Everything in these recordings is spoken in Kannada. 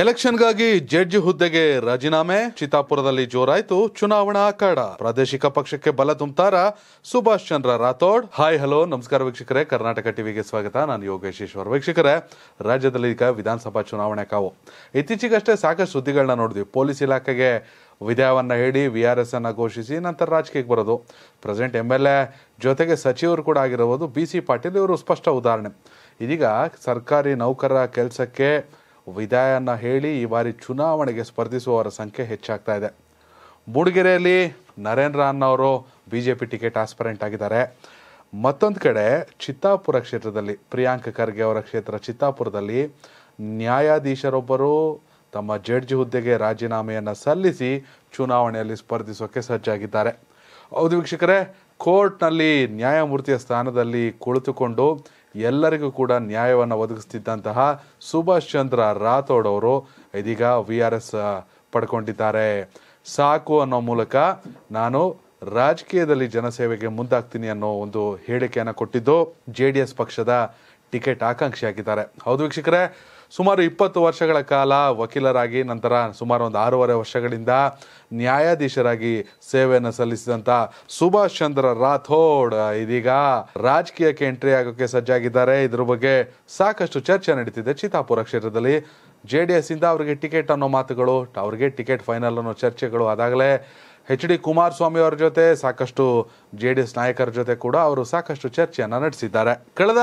ಎಲೆಕ್ಷನ್ಗಾಗಿ ಜಡ್ಜ್ ಹುದ್ದೆಗೆ ರಾಜೀನಾಮೆ ಚಿತಾಪುರದಲ್ಲಿ ಜೋರಾಯ್ತು ಚುನಾವಣಾ ಅಖಾಡ ಪ್ರಾದೇಶಿಕ ಪಕ್ಷಕ್ಕೆ ಬಲ ತುಂಬ್ತಾರ ಸುಭಾಷ್ ಚಂದ್ರ ರಾಥೋಡ್ ಹಾಯ್ ಹಲೋ ನಮಸ್ಕಾರ ವೀಕ್ಷಕರೇ ಕರ್ನಾಟಕ ಟಿವಿಗೆ ಸ್ವಾಗತ ನಾನು ಯೋಗೇಶ್ ಈಶ್ವರ್ ವೀಕ್ಷಕರೇ ರಾಜ್ಯದಲ್ಲಿ ಈಗ ವಿಧಾನಸಭಾ ಚುನಾವಣೆ ಕಾವು ಇತ್ತೀಚೆಗಷ್ಟೇ ಸಾಕಷ್ಟು ಸುದ್ದಿಗಳನ್ನ ನೋಡಿದ್ವಿ ಪೊಲೀಸ್ ಇಲಾಖೆಗೆ ವಿದಾಯವನ್ನ ಹೇಳಿ ವಿ ಆರ್ ಎಸ್ ಅನ್ನು ಘೋಷಿಸಿ ನಂತರ ರಾಜಕೀಯಕ್ಕೆ ಬರೋದು ಪ್ರೆಸೆಂಟ್ ಎಂ ಎಲ್ ಎ ಜೊತೆಗೆ ಸಚಿವರು ಕೂಡ ಆಗಿರಬಹುದು ಬಿ ಸಿ ಪಾಟೀಲ್ ಇವರು ಸ್ಪಷ್ಟ ಉದಾಹರಣೆ ಇದೀಗ ಸರ್ಕಾರಿ ನೌಕರರ ಕೆಲಸಕ್ಕೆ ವಿದಾಯನ ಹೇಳಿ ಈ ಬಾರಿ ಚುನಾವಣೆಗೆ ಸ್ಪರ್ಧಿಸುವವರ ಸಂಖ್ಯೆ ಹೆಚ್ಚಾಗ್ತಾ ಇದೆ ಮೂಡಿಗೆರೆಯಲ್ಲಿ ನರೇಂದ್ರ ಅವರು B J P ticket aspirant ಆಗಿದ್ದಾರೆ ಮತ್ತೊಂದು ಕಡೆ ಚಿತ್ತಾಪುರ ಕ್ಷೇತ್ರದಲ್ಲಿ ಪ್ರಿಯಾಂಕ ಖರ್ಗೆ ಅವರ ಕ್ಷೇತ್ರ ಚಿತ್ತಾಪುರದಲ್ಲಿ ನ್ಯಾಯಾಧೀಶರೊಬ್ಬರು ತಮ್ಮ ಜಡ್ಜ್ ಹುದ್ದೆಗೆ ರಾಜೀನಾಮೆಯನ್ನು ಸಲ್ಲಿಸಿ ಚುನಾವಣೆಯಲ್ಲಿ ಸ್ಪರ್ಧಿಸೋಕೆ ಸಜ್ಜಾಗಿದ್ದಾರೆ ಹೌದು ವೀಕ್ಷಕರೇ ಕೋರ್ಟ್ನಲ್ಲಿ ನ್ಯಾಯಮೂರ್ತಿಯ ಸ್ಥಾನದಲ್ಲಿ ಕುಳಿತುಕೊಂಡು ಎಲ್ಲರಿಗೂ ಕೂಡ ನ್ಯಾಯವನ್ನು ಒದಗಿಸ್ತಿದ್ದಂತಹ ಸುಭಾಷ್ ಚಂದ್ರ ರಾಥೋಡ್ ಅವರು ಇದೀಗ ವಿ ಆರ್ ಎಸ್ ಪಡ್ಕೊಂಡಿದ್ದಾರೆ ಸಾಕು ಅನ್ನೋ ಮೂಲಕ ನಾನು ರಾಜಕೀಯದಲ್ಲಿ ಜನಸೇವೆಗೆ ಮುಂದಾಗ್ತೀನಿ ಅನ್ನೋ ಒಂದು ಹೇಳಿಕೆಯನ್ನು ಕೊಟ್ಟಿದ್ದು ಜೆ ಡಿ ಎಸ್ ಪಕ್ಷದ ಟಿಕೆಟ್ ಆಕಾಂಕ್ಷಿಯಾಗಿದ್ದಾರೆ ಹೌದು ವೀಕ್ಷಕರೇ ಸುಮಾರು ಇಪ್ಪತ್ತು ವರ್ಷಗಳ ಕಾಲ ವಕೀಲರಾಗಿ ನಂತರ ಸುಮಾರು ಒಂದು ಆರೂವರೆ ವರ್ಷಗಳಿಂದ ನ್ಯಾಯಾಧೀಶರಾಗಿ ಸೇವೆಯನ್ನು ಸಲ್ಲಿಸಿದಂಥ ಸುಭಾಷ್ ಚಂದ್ರ ರಾಥೋಡ್ ಇದೀಗ ರಾಜಕೀಯಕ್ಕೆ ಎಂಟ್ರಿ ಆಗೋಕ್ಕೆ ಸಜ್ಜಾಗಿದ್ದಾರೆ ಇದ್ರ ಬಗ್ಗೆ ಸಾಕಷ್ಟು ಚರ್ಚೆ ನಡೀತಿದೆ ಚಿತಾಪುರ ಕ್ಷೇತ್ರದಲ್ಲಿ ಜೆ ಡಿ ಎಸ್ ಇಂದ ಅವರಿಗೆ ಟಿಕೆಟ್ ಅನ್ನೋ ಮಾತುಗಳು ಅವ್ರಿಗೆ ಟಿಕೆಟ್ ಫೈನಲ್ ಅನ್ನೋ ಚರ್ಚೆಗಳು ಅದಾಗಲೇ ಎಚ್ ಡಿ ಕುಮಾರಸ್ವಾಮಿ ಅವರ ಜೊತೆ ಸಾಕಷ್ಟು ಜೆ ಡಿ ಎಸ್ ನಾಯಕರ ಜೊತೆ ಕೂಡ ಅವರು ಸಾಕಷ್ಟು ಚರ್ಚೆಯನ್ನು ನಡೆಸಿದ್ದಾರೆ ಕಳೆದ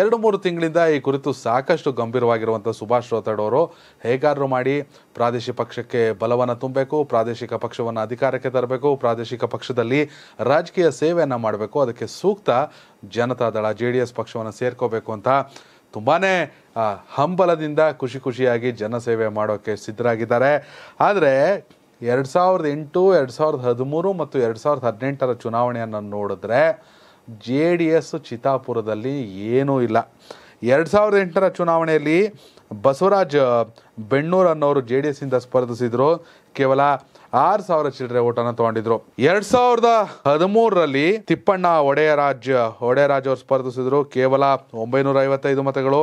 ಎರಡು ಮೂರು ತಿಂಗಳಿಂದ ಈ ಕುರಿತು ಸಾಕಷ್ಟು ಗಂಭೀರವಾಗಿರುವಂಥ ಸುಭಾಷ್ ರೋತಾಡ್ ಅವರು ಹೇಗಾದರೂ ಮಾಡಿ ಪ್ರಾದೇಶಿಕ ಪಕ್ಷಕ್ಕೆ ಬಲವನ್ನು ತುಂಬಬೇಕು ಪ್ರಾದೇಶಿಕ ಪಕ್ಷವನ್ನು ಅಧಿಕಾರಕ್ಕೆ ತರಬೇಕು ಪ್ರಾದೇಶಿಕ ಪಕ್ಷದಲ್ಲಿ ರಾಜಕೀಯ ಸೇವೆಯನ್ನು ಮಾಡಬೇಕು ಅದಕ್ಕೆ ಸೂಕ್ತ ಜನತಾದಳ ಜೆ ಡಿ ಎಸ್ ಪಕ್ಷವನ್ನು ಸೇರ್ಕೋಬೇಕು ಅಂತ ತುಂಬಾ ಹಂಬಲದಿಂದ ಖುಷಿ ಖುಷಿಯಾಗಿ ಜನಸೇವೆ ಮಾಡೋಕ್ಕೆ ಸಿದ್ಧರಾಗಿದ್ದಾರೆ ಆದರೆ ಎರಡು ಸಾವಿರದ ಎಂಟು ಎರಡು ಸಾವಿರದ ಹದಿಮೂರು ಮತ್ತು ಎರಡು ಸಾವಿರದ ಹದಿನೆಂಟರ ಚುನಾವಣೆಯನ್ನು ನೋಡಿದ್ರೆ ಜೆ ಡಿ ಎಸ್ ಚಿತಾಪುರದಲ್ಲಿ ಏನೂ ಇಲ್ಲ ಎರಡು ಸಾವಿರದ ಎಂಟರ ಚುನಾವಣೆಯಲ್ಲಿ ಬಸವರಾಜ್ ಬೆಣ್ಣೂರು ಅನ್ನೋರು ಜೆ ಡಿ ಇಂದ ಸ್ಪರ್ಧಿಸಿದ್ರು ಕೇವಲ ಆರು ಸಾವಿರ ಚಿಲ್ಲರೆ ಓಟನ್ನು ತಗೊಂಡಿದ್ರು ಎರಡು ಸಾವಿರದ ಹದಿಮೂರರಲ್ಲಿ ತಿಪ್ಪಣ್ಣ ಒಡೆಯರಾಜ್ ಒಡೆಯರಾಜ್ ಅವರು ಸ್ಪರ್ಧಿಸಿದ್ರು ಕೇವಲ ಒಂಬೈನೂರ ಐವತ್ತೈದು ಮತಗಳು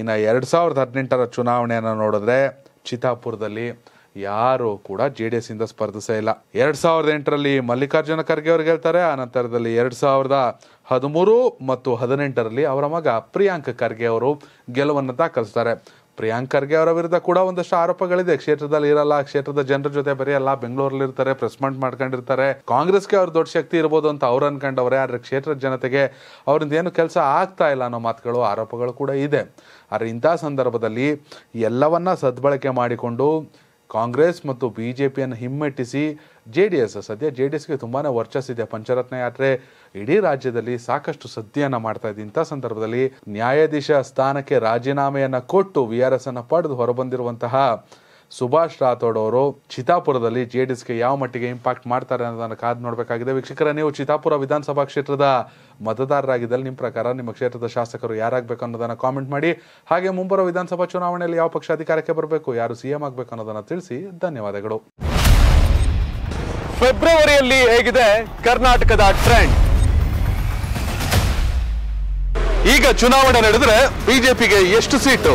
ಇನ್ನು ಎರಡು ಸಾವಿರದ ಹದಿನೆಂಟರ ಚುನಾವಣೆಯನ್ನು ನೋಡಿದ್ರೆ ಚಿತಾಪುರದಲ್ಲಿ ಯಾರು ಕೂಡ ಜೆ ಡಿ ಎಸ್ ಇಂದ ಸ್ಪರ್ಧಿಸೇ ಇಲ್ಲ ಎರಡ್ ಸಾವಿರದ ಎಂಟರಲ್ಲಿ ಮಲ್ಲಿಕಾರ್ಜುನ ಖರ್ಗೆ ಅವರು ಗೆಲ್ತಾರೆ ಆ ನಂತರದಲ್ಲಿ ಎರಡ್ ಸಾವಿರದ ಹದಿಮೂರು ಮತ್ತು ಹದಿನೆಂಟರಲ್ಲಿ ಅವರ ಮಗ ಪ್ರಿಯಾಂಕ್ ಖರ್ಗೆ ಅವರು ಗೆಲುವನ್ನು ದಾಖಲಿಸ್ತಾರೆ ಪ್ರಿಯಾಂಕ್ ಖರ್ಗೆ ಅವರ ವಿರುದ್ಧ ಕೂಡ ಒಂದಷ್ಟು ಆರೋಪಗಳಿದೆ ಕ್ಷೇತ್ರದಲ್ಲಿ ಇರಲ್ಲ ಕ್ಷೇತ್ರದ ಜನರ ಜೊತೆ ಬರೆಯಲ್ಲ ಬೆಂಗಳೂರಲ್ಲಿ ಇರ್ತಾರೆ ಪ್ರೆಸ್ ಮಂಟ್ ಮಾಡ್ಕೊಂಡಿರ್ತಾರೆ ಕಾಂಗ್ರೆಸ್ಗೆ ಅವ್ರ ದೊಡ್ಡ ಶಕ್ತಿ ಇರ್ಬೋದು ಅಂತ ಅವ್ರು ಅನ್ಕೊಂಡವ್ರೆ ಆದ್ರೆ ಕ್ಷೇತ್ರದ ಜನತೆಗೆ ಅವರಿಂದ ಏನು ಕೆಲಸ ಆಗ್ತಾ ಇಲ್ಲ ಅನ್ನೋ ಮಾತುಗಳು ಆರೋಪಗಳು ಕೂಡ ಇದೆ ಆದ್ರೆ ಇಂಥ ಸಂದರ್ಭದಲ್ಲಿ ಎಲ್ಲವನ್ನ ಸದ್ಬಳಕೆ ಮಾಡಿಕೊಂಡು ಕಾಂಗ್ರೆಸ್ ಮತ್ತು ಬಿ ಜೆ ಪಿಯನ್ನು ಹಿಮ್ಮೆಟ್ಟಿಸಿ ಜೆ ಡಿ ಎಸ್ ಸದ್ಯ ಜೆ ಡಿ ಎಸ್ಗೆ ತುಂಬಾ ಇದೆ ಪಂಚರತ್ನ ಯಾತ್ರೆ ಇಡೀ ರಾಜ್ಯದಲ್ಲಿ ಸಾಕಷ್ಟು ಸದ್ದಿಯನ್ನು ಮಾಡ್ತಾ ಇದೆ ಇಂಥ ಸಂದರ್ಭದಲ್ಲಿ ನ್ಯಾಯಾಧೀಶ ಸ್ಥಾನಕ್ಕೆ ರಾಜೀನಾಮೆಯನ್ನು ಕೊಟ್ಟು ವಿ ಆರ್ ಎಸ್ ಅನ್ನು ಪಡೆದು ಹೊರಬಂದಿರುವಂತಹ ಸುಭಾಷ್ ರಾಥೋಡ್ ಅವರು ಚಿತಾಪುರದಲ್ಲಿ ಜೆ ಡಿ ಎಸ್ಗೆ ಯಾವ ಮಟ್ಟಿಗೆ ಇಂಪ್ಯಾಕ್ಟ್ ಮಾಡ್ತಾರೆ ಅನ್ನೋದನ್ನು ಕಾದು ನೋಡಬೇಕಾಗಿದೆ ವೀಕ್ಷಕರ ನೀವು ಚಿತಾಪುರ ವಿಧಾನಸಭಾ ಕ್ಷೇತ್ರದ ಮತದಾರರಾಗಿದ್ದಲ್ಲಿ ನಿಮ್ಮ ಪ್ರಕಾರ ನಿಮ್ಮ ಕ್ಷೇತ್ರದ ಶಾಸಕರು ಯಾರಾಗಬೇಕು ಅನ್ನೋದನ್ನು ಕಾಮೆಂಟ್ ಮಾಡಿ ಹಾಗೆ ಮುಂಬರುವ ವಿಧಾನಸಭಾ ಚುನಾವಣೆಯಲ್ಲಿ ಯಾವ ಪಕ್ಷ ಅಧಿಕಾರಕ್ಕೆ ಬರಬೇಕು ಯಾರು ಸಿಎಂ ಆಗಬೇಕು ಅನ್ನೋದನ್ನು ತಿಳಿಸಿ ಧನ್ಯವಾದಗಳು ಫೆಬ್ರವರಿಯಲ್ಲಿ ಹೇಗಿದೆ ಕರ್ನಾಟಕದ ಟ್ರೆಂಡ್ ಈಗ ಚುನಾವಣೆ ನಡೆದರೆ ಬಿಜೆಪಿಗೆ ಎಷ್ಟು ಸೀಟು